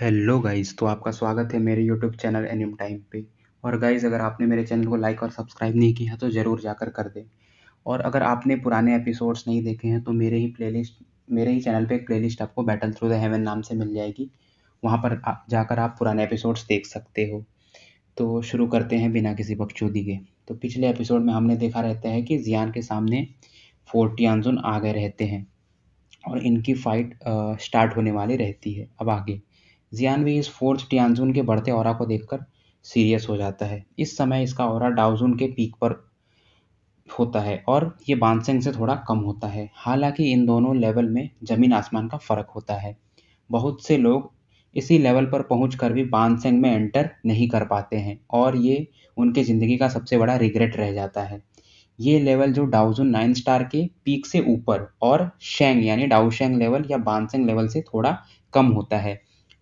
hello guys तो आपका स्वागत है मेरे यूट्यूब चैनल एनिम टाइम पे और गाइस अगर आपने मेरे चैनल को लाइक और सब्सक्राइब नहीं किया तो ज़रूर जाकर कर दें और अगर आपने पुराने एपिसोड्स नहीं देखे हैं तो मेरे ही प्लेलिस्ट मेरे ही चैनल पे एक प्लेलिस्ट आपको बैटल थ्रू द हेवन नाम से मिल जाएगी वहाँ पर आ, जाकर आप पुराने एपिसोड्स देख सकते हो तो शुरू करते हैं बिना किसी बकचोदी के तो पिछले एपिसोड में हमने देखा रहता है कि जियान के सामने फोर्टी आ गए रहते हैं और इनकी फ़ाइट स्टार्ट होने वाली रहती है अब आगे भी इस फोर्थ टियानजून के बढ़ते और को देखकर सीरियस हो जाता है इस समय इसका और डाउजून के पीक पर होता है और ये बानसेंग से थोड़ा कम होता है हालांकि इन दोनों लेवल में ज़मीन आसमान का फ़र्क होता है बहुत से लोग इसी लेवल पर पहुँच भी बानसेंग में एंटर नहीं कर पाते हैं और ये उनके ज़िंदगी का सबसे बड़ा रिग्रेट रह जाता है ये लेवल जो डाउजून नाइन स्टार के पीक से ऊपर और शेंग यानी डाउशेंग लेवल या बानसेंग लेवल से थोड़ा कम होता है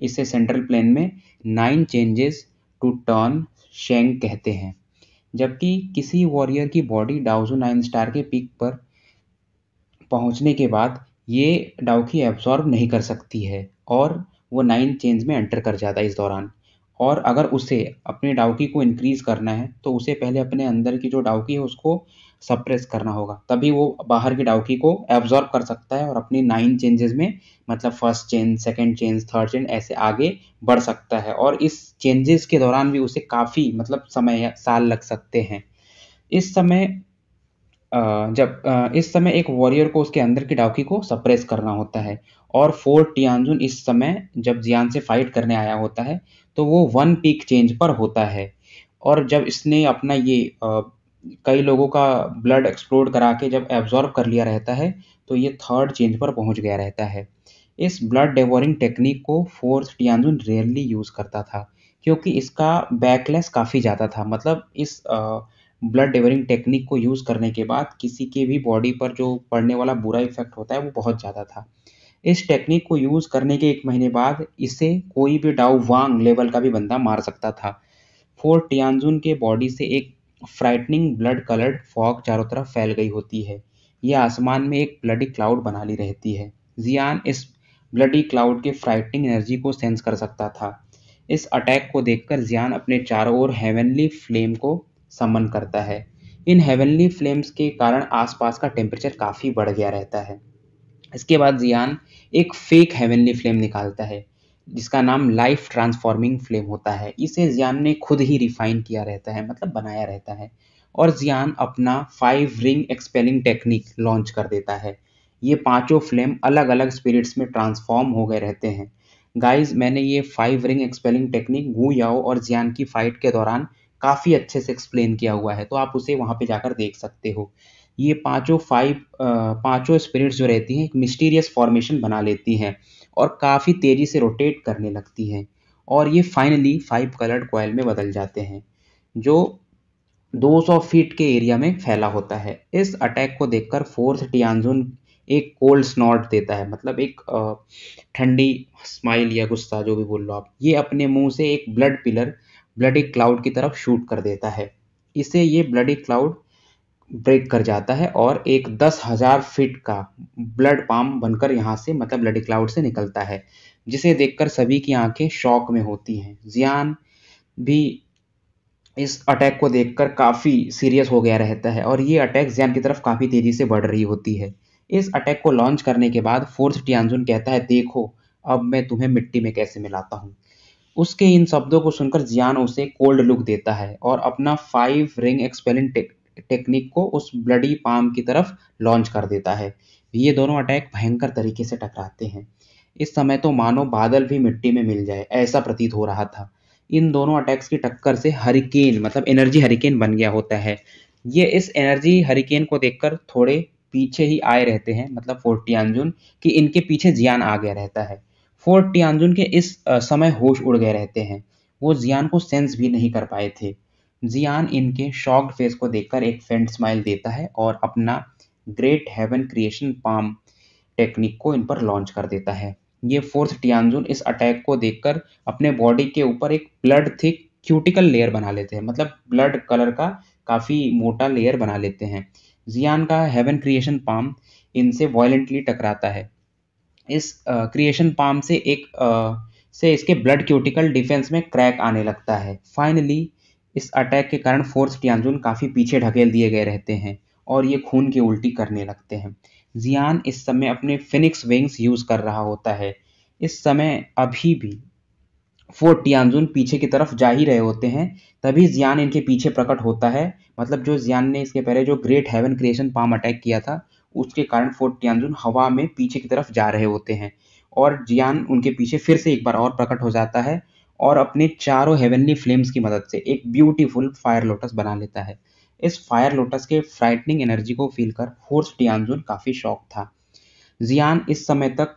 इसे सेंट्रल प्लेन में नाइन चेंजेस टू टर्न शेंग कहते हैं जबकि किसी वॉरियर की बॉडी डाउजो नाइन स्टार के पिक पर पहुंचने के बाद ये डाउकी एब्जॉर्ब नहीं कर सकती है और वो नाइन चेंज में एंटर कर जाता है इस दौरान और अगर उसे अपने डाउकी को इंक्रीज करना है तो उसे पहले अपने अंदर की जो डाउकी है उसको सप्रेस करना होगा तभी वो बाहर की डाउकी को एब्जॉर्ब कर सकता है और अपनी नाइन चेंजेस में मतलब first change second change third change ऐसे आगे बढ़ सकता है और इस चेंजेस के दौरान भी उसे काफ़ी मतलब समय साल लग सकते हैं इस समय जब इस समय एक वॉरियर को उसके अंदर की डाउकी को सप्रेस करना होता है और फोर्ट टियानजुन इस समय जब जियान से फाइट करने आया होता है तो वो वन पीक चेंज पर होता है और जब इसने अपना ये आ, कई लोगों का ब्लड एक्सप्लोर करा के जब एब्जॉर्ब कर लिया रहता है तो ये थर्ड चेंज पर पहुंच गया रहता है इस ब्लड डेवोरिंग टेक्निक को फोर्थ टियानजुन रेयरली यूज़ करता था क्योंकि इसका बैकलेस काफ़ी ज़्यादा था मतलब इस ब्लड डेवरिंग टेक्निक को यूज़ करने के बाद किसी के भी बॉडी पर जो पड़ने वाला बुरा इफेक्ट होता है वो बहुत ज़्यादा था इस टेक्निक को यूज़ करने के एक महीने बाद इसे कोई भी डाउ वांग लेवल का भी बंदा मार सकता था फोर टियांजुन के बॉडी से एक फ्राइटनिंग ब्लड कलर्ड फॉग चारों तरफ फैल गई होती है यह आसमान में एक ब्लडी क्लाउड बना ली रहती है जियान इस ब्लडी क्लाउड के फ्राइटनिंग एनर्जी को सेंस कर सकता था इस अटैक को देखकर जियान अपने चारों ओर हेवनली फ्लेम को समन करता है इन हेवनली फ्लेम्स के कारण आसपास का टेम्परेचर काफ़ी बढ़ गया रहता है इसके बाद जियान एक फेक हेवनली फ्लेम निकालता है जिसका नाम लाइफ ट्रांसफॉर्मिंग फ्लेम होता है इसे जियान ने खुद ही रिफाइन किया रहता है मतलब बनाया रहता है और जियान अपना five ring expelling technique launch कर देता है ये पांचों फ्लेम अलग अलग स्पिरिट्स में ट्रांसफॉर्म हो गए रहते हैं गाइज मैंने ये five ring expelling technique Gu Yao और जियान की फाइट के दौरान काफ़ी अच्छे से एक्सप्लेन किया हुआ है तो आप उसे वहाँ पे जाकर देख सकते हो ये पाँचों फाइव पाँचों स्पिरिट्स जो रहती हैं एक मिस्टीरियस फॉर्मेशन बना लेती हैं और काफ़ी तेज़ी से रोटेट करने लगती हैं और ये फाइनली फाइव कलर्ड कोयल में बदल जाते हैं जो 200 फीट के एरिया में फैला होता है इस अटैक को देखकर फोर्थ टियानजुन एक कोल्ड स्नॉट देता है मतलब एक ठंडी स्माइल या गुस्सा जो भी बोल लो आप ये अपने मुंह से एक ब्लड पिलर ब्लडी क्लाउड की तरफ शूट कर देता है इसे ये ब्लडी क्लाउड ब्रेक कर जाता है और एक दस हज़ार फीट का ब्लड पाम बनकर यहाँ से मतलब ब्लडी क्लाउड से निकलता है जिसे देखकर सभी की आंखें शॉक में होती हैं जियान भी इस अटैक को देखकर काफ़ी सीरियस हो गया रहता है और ये अटैक जियान की तरफ काफ़ी तेज़ी से बढ़ रही होती है इस अटैक को लॉन्च करने के बाद फोर्थ टियानजुन कहता है देखो अब मैं तुम्हें मिट्टी में कैसे मिलाता हूँ उसके इन शब्दों को सुनकर जियान उसे कोल्ड लुक देता है और अपना फाइव रिंग एक्सपेलेंट टेक्निक को उस ब्लडी पाम की तरफ लॉन्च कर देता है ये दोनों अटैक भयंकर तरीके से टकराते हैं इस समय तो मानो बादल भी मिट्टी में मिल जाए ऐसा प्रतीत हो रहा था इन दोनों अटैक्स की टक्कर से हरिकेन मतलब एनर्जी हरिकेन बन गया होता है ये इस एनर्जी हरिकेन को देखकर थोड़े पीछे ही आए रहते हैं मतलब फोर्ट टियानजुन कि इनके पीछे जियान आ गया रहता है फोर्ट टियानजुन के इस समय होश उड़ गए रहते हैं वो जियान को सेंस भी नहीं कर पाए थे जियान इनके शॉक्ड फेस को देखकर एक फ्रेंड स्माइल देता है और अपना great heaven creation palm technique को इन पर लॉन्च कर देता है ये फोर्स टियानजुन इस अटैक को देखकर अपने बॉडी के ऊपर एक ब्लड थिक क्यूटिकल लेयर बना लेते हैं मतलब ब्लड कलर का काफ़ी मोटा लेयर बना लेते हैं जियान का हेवन क्रिएशन पाम इनसे वायलेंटली टकराता है इस क्रिएशन पाम से एक आ, से इसके ब्लड क्यूटिकल डिफेंस में क्रैक आने लगता है फाइनली इस अटैक के कारण फोर्स टियानजुन काफ़ी पीछे ढकेल दिए गए रहते हैं और ये खून की उल्टी करने लगते हैं जियान इस समय अपने फिनिक्स विंग्स यूज़ कर रहा होता है इस समय अभी भी फोर्ट टियांजुन पीछे की तरफ जा ही रहे होते हैं तभी जियान इनके पीछे प्रकट होता है मतलब जो जियान ने इसके पहले जो great heaven creation palm attack किया था उसके कारण फोर्ट टियानजुन हवा में पीछे की तरफ जा रहे होते हैं और जियान उनके पीछे फिर से एक बार और प्रकट हो जाता है और अपने चारों हेवनली फ्लेम्स की मदद से एक ब्यूटीफुल फायर लोटस बना लेता है इस फायर लोटस के फ्राइटनिंग एनर्जी को फील कर फोर्स टियानजुन काफ़ी शौक था जियान इस समय तक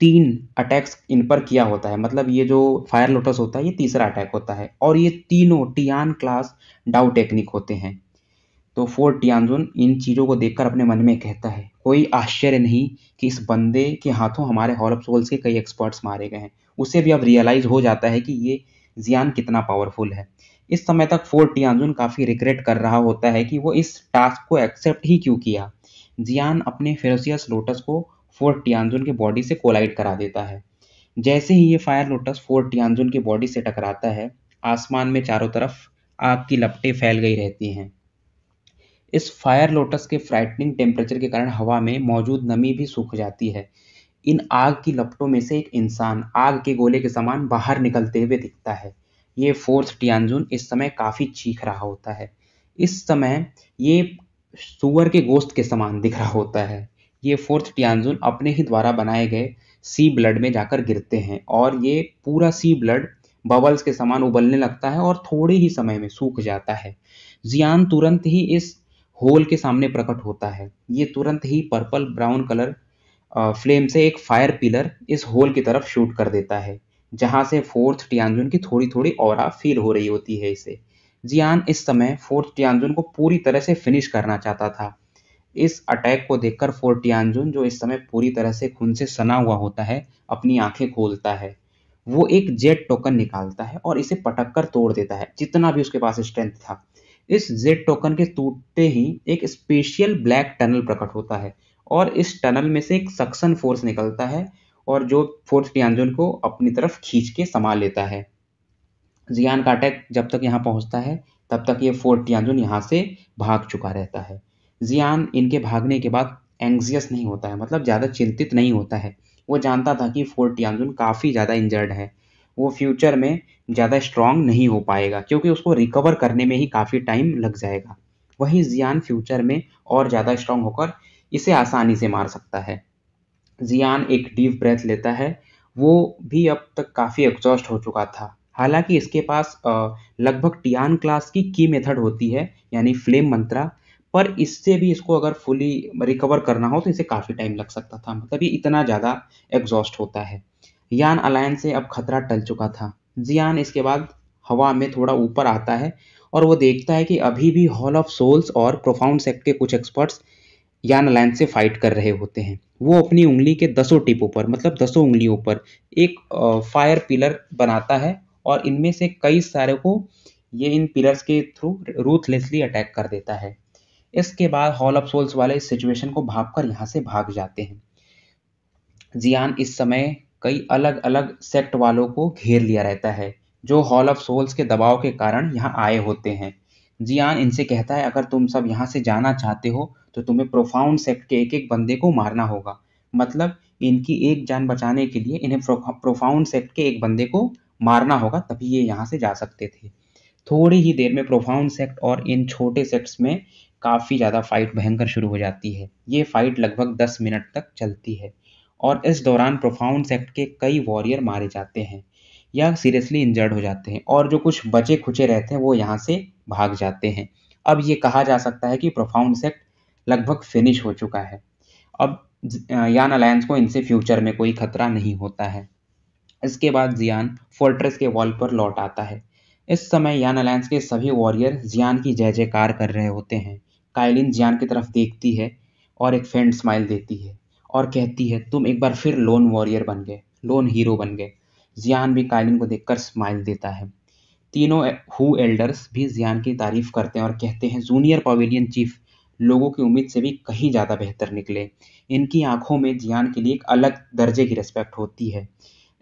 तीन अटैक्स इन पर किया होता है मतलब ये जो फायर लोटस होता है ये तीसरा अटैक होता है और ये तीनों टियान क्लास डाउ टेक्निक होते हैं तो फोर टियानजुन इन चीज़ों को देखकर अपने मन में कहता है कोई आश्चर्य नहीं कि इस बंदे के हाथों हमारे हॉल ऑफ सोल्स के कई एक्सपर्ट्स मारे गए हैं उसे भी अब रियलाइज हो जाता है कि ये जियान कितना पावरफुल है इस समय तक फोर्ट टियाजुन काफ़ी रिग्रेट कर रहा होता है कि वो इस टास्क को एक्सेप्ट ही क्यों किया जियान अपने फेरोसियस लोटस को फोर्ट टियाजुन के बॉडी से कोलाइड करा देता है जैसे ही ये फायर लोटस फोर्ट टियाजुन के बॉडी से टकराता है आसमान में चारों तरफ आग की लपटें फैल गई रहती हैं इस फायर लोटस के फ्राइटनिंग टेम्परेचर के कारण हवा में मौजूद नमी भी सूख जाती है इन आग की लपटों में से एक इंसान आग के गोले के समान बाहर निकलते हुए दिखता है ये फोर्थ टियानजुन इस समय काफ़ी चीख रहा होता है इस समय ये सुअर के गोश्त के समान दिख रहा होता है ये फोर्थ टियानजुन अपने ही द्वारा बनाए गए सी ब्लड में जाकर गिरते हैं और ये पूरा सी ब्लड बबल्स के समान उबलने लगता है और थोड़े ही समय में सूख जाता है जियान तुरंत ही इस होल के सामने प्रकट होता है ये तुरंत ही पर्पल ब्राउन कलर फ्लेम से एक फायर पिलर इस होल की तरफ शूट कर देता है जहां से फोर्थ टियांजुन की थोड़ी थोड़ी और फील हो रही होती है इसे जियान इस समय फोर्थ टियांजुन को पूरी तरह से फिनिश करना चाहता था इस अटैक को देखकर फोर्थ टियांजुन जो इस समय पूरी तरह से खून से सना हुआ होता है अपनी आंखें खोलता है वो एक जेट टोकन निकालता है और इसे पटक कर तोड़ देता है जितना भी उसके पास स्ट्रेंथ था इस जेट टोकन के टूटते ही एक स्पेशियल ब्लैक टनल प्रकट होता है और इस टनल में से एक सक्सन फोर्स निकलता है और जो फोर्स टियांजुन को अपनी तरफ खींच के समा लेता है जियान का अटैक जब तक यहाँ पहुँचता है तब तक ये फोर्ट टियानजुन यहाँ से भाग चुका रहता है जियान इनके भागने के बाद एंग्जियस नहीं होता है मतलब ज़्यादा चिंतित नहीं होता है वो जानता था कि फोर्ट टियानजुन काफ़ी ज़्यादा इंजर्ड है वो फ्यूचर में ज़्यादा स्ट्रांग नहीं हो पाएगा क्योंकि उसको रिकवर करने में ही काफ़ी टाइम लग जाएगा वहीं जियान फ्यूचर में और ज़्यादा स्ट्रांग होकर इसे आसानी से मार सकता है जियान एक डीप ब्रेथ लेता है वो भी अब तक काफ़ी एग्जॉस्ट हो चुका था हालांकि इसके पास लगभग टियान क्लास की की मेथड होती है यानी फ्लेम मंत्रा पर इससे भी इसको अगर फुली रिकवर करना हो तो इसे काफ़ी टाइम लग सकता था मतलब ये इतना ज़्यादा एग्जॉस्ट होता है यान अलायंस से अब खतरा टल चुका था जियान इसके बाद हवा में थोड़ा ऊपर आता है और वो देखता है कि अभी भी हॉल ऑफ सोल्स और प्रोफाउंड सेक्ट के कुछ एक्सपर्ट्स यान लाइन से फाइट कर रहे होते हैं वो अपनी उंगली के दसों टिपों पर मतलब दसों उंगलियों पर एक फायर पिलर बनाता है और इनमें से कई सारे को ये इन पिलर्स के थ्रू रूथलेसली अटैक कर देता है इसके बाद हॉल ऑफ सोल्स वाले इस सिचुएशन को भाप कर यहाँ से भाग जाते हैं जियान इस समय कई अलग अलग सेक्ट वालों को घेर लिया रहता है जो हॉल ऑफ सोल्स के दबाव के कारण यहाँ आए होते हैं जियान इनसे कहता है अगर तुम सब यहाँ से जाना चाहते हो तो तुम्हें प्रोफाउंड सेक्ट के एक एक बंदे को मारना होगा मतलब इनकी एक जान बचाने के लिए इन्हें प्रोफाउंड सेक्ट के एक बंदे को मारना होगा तभी ये यहाँ से जा सकते थे थोड़ी ही देर में प्रोफाउंड सेक्ट और इन छोटे सेक्ट्स में काफ़ी ज़्यादा फाइट भयंकर शुरू हो जाती है ये फाइट लगभग दस मिनट तक चलती है और इस दौरान प्रोफाउंड सेक्ट के कई वॉरियर मारे जाते हैं या सीरियसली इंजर्ड हो जाते हैं और जो कुछ बचे खुचे रहते हैं वो यहाँ से भाग जाते हैं अब ये कहा जा सकता है कि प्रोफाउंड सेक्ट लगभग फिनिश हो चुका है अब यान अलायंस को इनसे फ्यूचर में कोई खतरा नहीं होता है इसके बाद जियान फोर्ट्रेस के वॉल पर लौट आता है इस समय यान अलायंस के सभी वॉरियर जियान की जय जयकार कर रहे होते हैं कायलिन जियान की तरफ देखती है और एक फ्रेंड स्माइल देती है और कहती है तुम एक बार फिर लोन वॉरियर बन गए लोन हीरो बन गए जियान भी कालिन को देखकर स्माइल देता है तीनों हु एल्डर्स भी जियान की तारीफ करते हैं और कहते हैं जूनियर पवेलियन चीफ लोगों की उम्मीद से भी कहीं ज़्यादा बेहतर निकले इनकी आंखों में जियान के लिए एक अलग दर्जे की रिस्पेक्ट होती है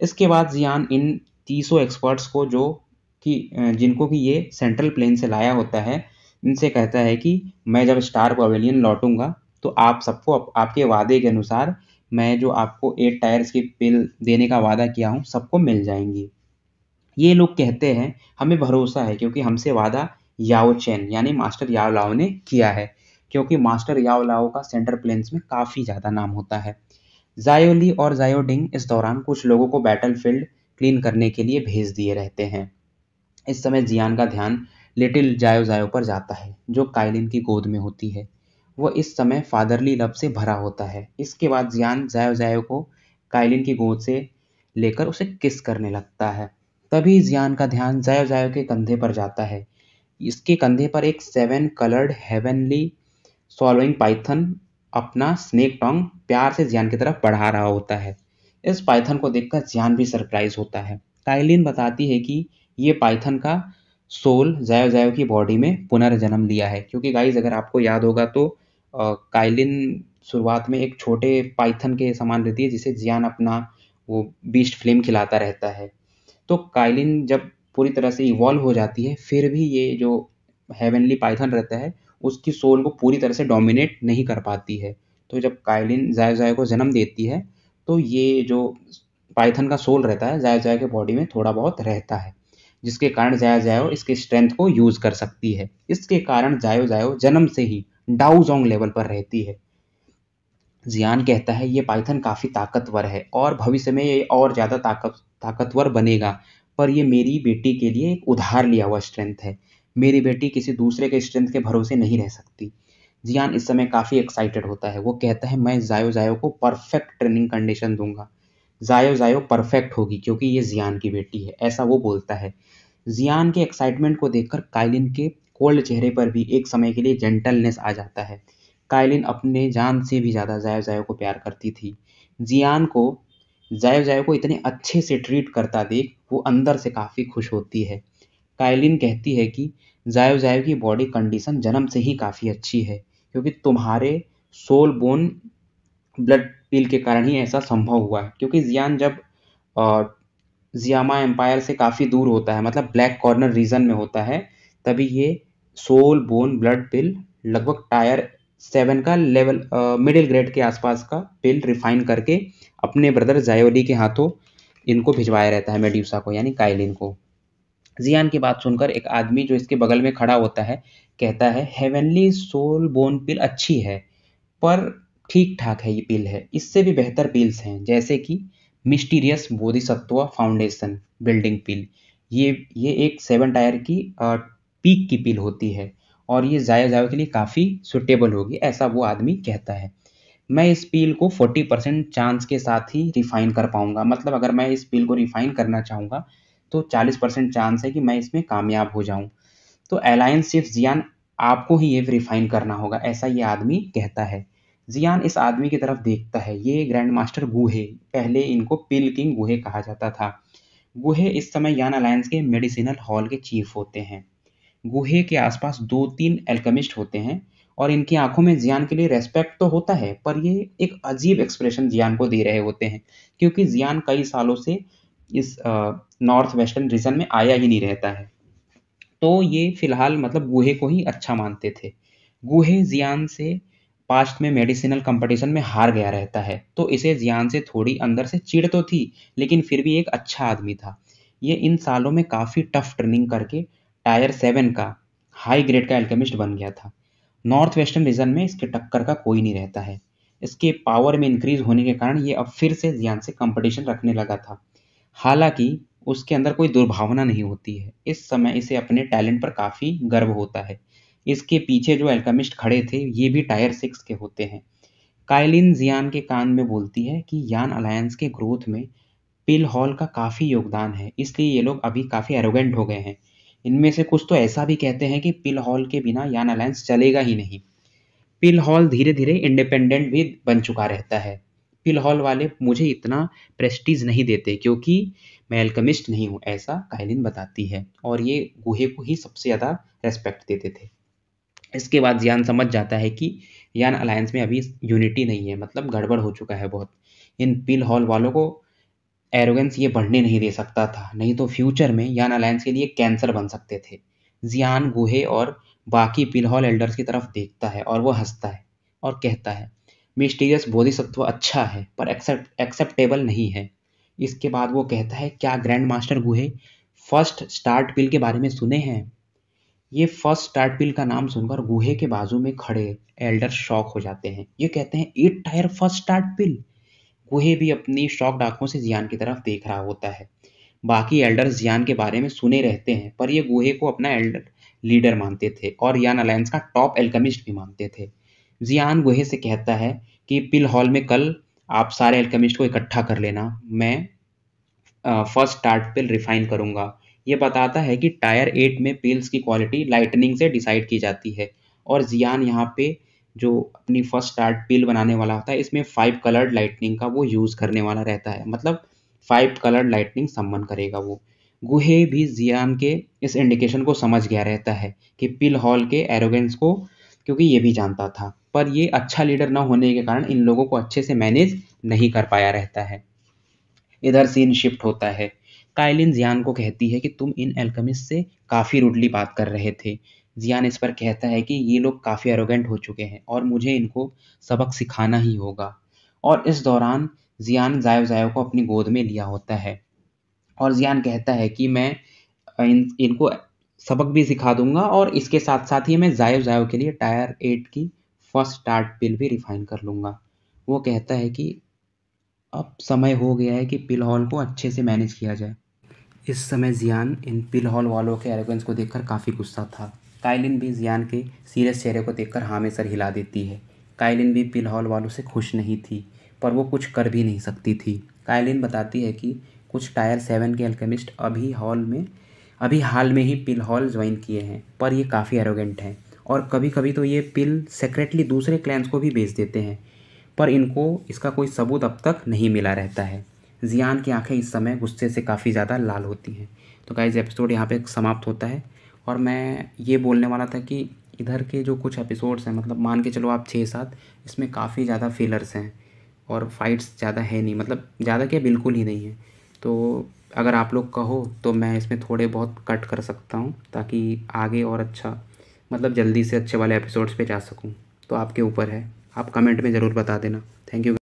इसके बाद जियान इन तीसों एक्सपर्ट्स को जो कि जिनको कि ये सेंट्रल प्लेन से लाया होता है इनसे कहता है कि मैं जब स्टार पवेलियन लौटूंगा तो आप सबको आपके वादे के अनुसार मैं जो आपको एट टायर्स की पिल देने का वादा किया हूँ सबको मिल जाएंगी ये लोग कहते हैं हमें भरोसा है क्योंकि हमसे वादा याओ चैन यानी मास्टर याओ लाओ ने किया है क्योंकि मास्टर याओ लाओ का सेंटर प्लेन्स में काफ़ी ज़्यादा नाम होता है जायोली और जायोडिंग इस दौरान कुछ लोगों को बैटल फील्ड क्लीन करने के लिए भेज दिए रहते हैं इस समय जियान का ध्यान लिटिल जायो जायो पर जाता है जो काइलिन की गोद में होती है वह इस समय फादरली लव से भरा होता है इसके बाद जियान जायो जायो को कायलिन की गोद से लेकर उसे किस करने लगता है तभी जियान का ध्यान जायो जायो के कंधे पर जाता है इसके कंधे पर एक seven coloured heavenly swallowing python अपना स्नेक टोंग प्यार से जियान की तरफ बढ़ा रहा होता है इस पाइथन को देखकर जियान भी सरप्राइज होता है काइलिन बताती है कि ये पाइथन का सोल जायो जायो की बॉडी में पुनर्जन्म लिया है क्योंकि गाइज अगर आपको याद होगा तो काइलिन शुरुआत में एक छोटे पाइथन के समान रहती है जिसे जियान अपना वो बीस्ट फ्लेम खिलाता रहता है तो काइलिन जब पूरी तरह से इवॉल्व हो जाती है फिर भी ये जो हेवनली पाइथन रहता है उसकी सोल को पूरी तरह से डोमिनेट नहीं कर पाती है तो जब काइलिन जायो जायो को जन्म देती है तो ये जो पाइथन का सोल रहता है जायो जायो के बॉडी में थोड़ा बहुत रहता है जिसके कारण जाया जायो इसके स्ट्रेंथ को यूज़ कर सकती है इसके कारण जायो जायो जन्म से ही डाउजोंग लेवल पर रहती है जियान कहता है ये पाइथन काफ़ी ताकतवर है और भविष्य में ये और ज़्यादा ताकत ताकतवर बनेगा पर ये मेरी बेटी के लिए एक उधार लिया हुआ स्ट्रेंथ है मेरी बेटी किसी दूसरे के स्ट्रेंथ के भरोसे नहीं रह सकती जियान इस समय काफ़ी एक्साइटेड होता है वो कहता है मैं जायो जायो को परफेक्ट ट्रेनिंग कंडीशन दूंगा जायो जायो परफेक्ट होगी क्योंकि ये जियान की बेटी है ऐसा वो बोलता है जियान के एक्साइटमेंट को देखकर काइलिन के कोल्ड चेहरे पर भी एक समय के लिए जेंटलनेस आ जाता है कायलिन अपने जान से भी ज़्यादा जायो जायो को प्यार करती थी जियान को जायो जायो को इतने अच्छे से ट्रीट करता देख वो अंदर से काफ़ी खुश होती है कायलिन कहती है कि जायो जायो की बॉडी कंडीशन जन्म से ही काफ़ी अच्छी है क्योंकि तुम्हारे सोल बोन ब्लड पील के कारण ही ऐसा संभव हुआ है क्योंकि जियान जब जियामा एम्पायर से काफ़ी दूर होता है मतलब ब्लैक कॉर्नर रीजन में होता है तभी ये सोल बोन ब्लड पिल लगभग टायर सेवन का लेवल मिडिल ग्रेड के आसपास का पिल रिफाइन करके अपने ब्रदर जायोली के हाथों इनको भिजवाया रहता है मेड्यूसा को यानी काइलिन को जियान की बात सुनकर एक आदमी जो इसके बगल में खड़ा होता है कहता है हेवनली सोल बोन पिल अच्छी है पर ठीक ठाक है ये पिल है इससे भी बेहतर पिल्स हैं जैसे कि mysterious Bodhisattva foundation building pill ये ये एक सेवन टायर की पीक की पील होती है और ये ज़ाया जावे के लिए काफ़ी सुटेबल होगी ऐसा वो आदमी कहता है मैं इस पील को 40 परसेंट चांस के साथ ही रिफ़ाइन कर पाऊंगा मतलब अगर मैं इस पील को रिफ़ाइन करना चाहूँगा तो 40 परसेंट चांस है कि मैं इसमें कामयाब हो जाऊँ तो एलायंस सिर्फ जियान आपको ही ये रिफ़ाइन करना होगा ऐसा ये आदमी कहता है जियान इस आदमी की तरफ देखता है ये ग्रैंड मास्टर गुहे पहले इनको पिल किंग गुहे कहा जाता था गुहे इस समय यान अलायंस के मेडिसिनल हॉल के चीफ होते हैं गुहे के आसपास दो तीन एल्केमिस्ट होते हैं और इनकी आंखों में जियान के लिए रेस्पेक्ट तो होता है पर ये एक अजीब एक्सप्रेशन जियान को दे रहे होते हैं क्योंकि जियान कई सालों से इस नॉर्थ वेस्टर्न रीजन में आया ही नहीं रहता है तो ये फिलहाल मतलब गुहे को ही अच्छा मानते थे गुहे जियान से पास्ट में मेडिसिनल कंपटीशन में हार गया रहता है तो इसे जियान से थोड़ी अंदर से चिड़ तो थी लेकिन फिर भी एक अच्छा आदमी था ये इन सालों में काफ़ी टफ ट्रेनिंग करके टायर सेवन का हाई ग्रेड का एल्केमिस्ट बन गया था नॉर्थ वेस्टर्न रीजन में इसके टक्कर का कोई नहीं रहता है इसके पावर में इंक्रीज होने के कारण ये अब फिर से ज्ञान से कंपटीशन रखने लगा था हालांकि उसके अंदर कोई दुर्भावना नहीं होती है इस समय इसे अपने टैलेंट पर काफ़ी गर्व होता है इसके पीछे जो एल्कामिस्ट खड़े थे ये भी टायर सिक्स के होते हैं कायलिन जियान के कान में बोलती है कि यान अलायंस के ग्रोथ में पिल हॉल का काफ़ी योगदान है इसलिए ये लोग अभी काफ़ी एरोगेंट हो गए हैं इनमें से कुछ तो ऐसा भी कहते हैं कि पिल हॉल के बिना यान अलायंस चलेगा ही नहीं पिल हॉल धीरे धीरे इंडिपेंडेंट भी बन चुका रहता है पिल हॉल वाले मुझे इतना प्रेस्टीज नहीं देते क्योंकि मैं एल्कमिस्ट नहीं हूँ ऐसा कायलिन बताती है और ये गुहे को ही सबसे ज़्यादा रेस्पेक्ट देते थे इसके बाद जियान समझ जाता है कि यान अलायंस में अभी यूनिटी नहीं है मतलब गड़बड़ हो चुका है बहुत इन पिल हॉल वालों को एरोगेंस ये बढ़ने नहीं दे सकता था नहीं तो फ्यूचर में यान अलायंस के लिए कैंसर बन सकते थे जियान गुहे और बाकी पिलहॉल एल्डर्स की तरफ देखता है और वो हंसता है और कहता है मिस्टीरियस बोधिसत्व अच्छा है पर एक्सेप्टेबल नहीं है इसके बाद वो कहता है क्या ग्रैंड मास्टर गुहे फर्स्ट स्टार्ट पिल के बारे में सुने हैं ये फर्स्ट स्टार्ट पिल का नाम सुनकर गुहे के बाजू में खड़े एल्डर शॉक हो जाते हैं ये कहते हैं it tier first start pill कोहे भी अपनी शौक आंखों से जियान की तरफ देख रहा होता है बाकी एल्डर्स जियान के बारे में सुने रहते हैं पर ये गोहे को अपना एल्डर लीडर मानते थे और यान अलायंस का टॉप एल्कमिस्ट भी मानते थे जियान गोहे से कहता है कि पिल हॉल में कल आप सारे एल्कमिस्ट को इकट्ठा कर लेना मैं फर्स्ट स्टार्ट पिल रिफाइन करूंगा ये बताता है कि टायर एट में पिल्स की क्वालिटी लाइटनिंग से डिसाइड की जाती है और जियान यहाँ पे जो अपनी फर्स्ट स्टार्ट पील बनाने वाला होता है इसमें फाइव कलर्ड लाइटनिंग का वो यूज़ करने वाला रहता है मतलब फाइव कलर्ड लाइटनिंग सम्मन करेगा वो गुहे भी जियान के इस इंडिकेशन को समझ गया रहता है कि पिल हॉल के एरोगेंस को क्योंकि ये भी जानता था पर ये अच्छा लीडर ना होने के कारण इन लोगों को अच्छे से मैनेज नहीं कर पाया रहता है इधर सीन शिफ्ट होता है काइलिन जियान को कहती है कि तुम इन एल्कमिस्ट से काफ़ी रुडली बात कर रहे थे जियान इस पर कहता है कि ये लोग काफ़ी एरोगेंट हो चुके हैं और मुझे इनको सबक सिखाना ही होगा और इस दौरान जियान जायो जायो को अपनी गोद में लिया होता है और जियान कहता है कि मैं इन इनको सबक भी सिखा दूंगा और इसके साथ साथ ही मैं जायो जायो के लिए टायर एट की फर्स्ट स्टार्ट पिल भी रिफाइन कर लूँगा वो कहता है कि अब समय हो गया है कि पिल हॉल को अच्छे से मैनेज किया जाए इस समय जियान इन पिल हॉल वालों के एरोगेंस को देखकर काफ़ी गुस्सा था कायलिन भी जियान के सीरियस चेहरे को देखकर हाँ में सर हिला देती है कायलिन भी पिलहौल वालों से खुश नहीं थी पर वो कुछ कर भी नहीं सकती थी कायलिन बताती है कि कुछ टायर सेवन के अल्केमिस्ट अभी हॉल में अभी हाल में ही पिल हॉल ज्वाइन किए हैं पर ये काफ़ी एरोगेंट हैं और कभी कभी तो ये पिल सेक्रेटली दूसरे क्लैंस को भी बेच देते हैं पर इनको इसका कोई सबूत अब तक नहीं मिला रहता है जियान की आंखें इस समय गुस्से से काफ़ी ज़्यादा लाल होती हैं तो गाइज एपिसोड यहाँ पे समाप्त होता है और मैं ये बोलने वाला था कि इधर के जो कुछ एपिसोड्स हैं मतलब मान के चलो आप छः सात इसमें काफ़ी ज़्यादा फिलर्स हैं और फाइट्स ज़्यादा है नहीं मतलब ज़्यादा क्या बिल्कुल ही नहीं है तो अगर आप लोग कहो तो मैं इसमें थोड़े बहुत कट कर सकता हूँ ताकि आगे और अच्छा मतलब जल्दी से अच्छे वाले एपिसोड्स पे जा सकूँ तो आपके ऊपर है आप कमेंट में ज़रूर बता देना थैंक यू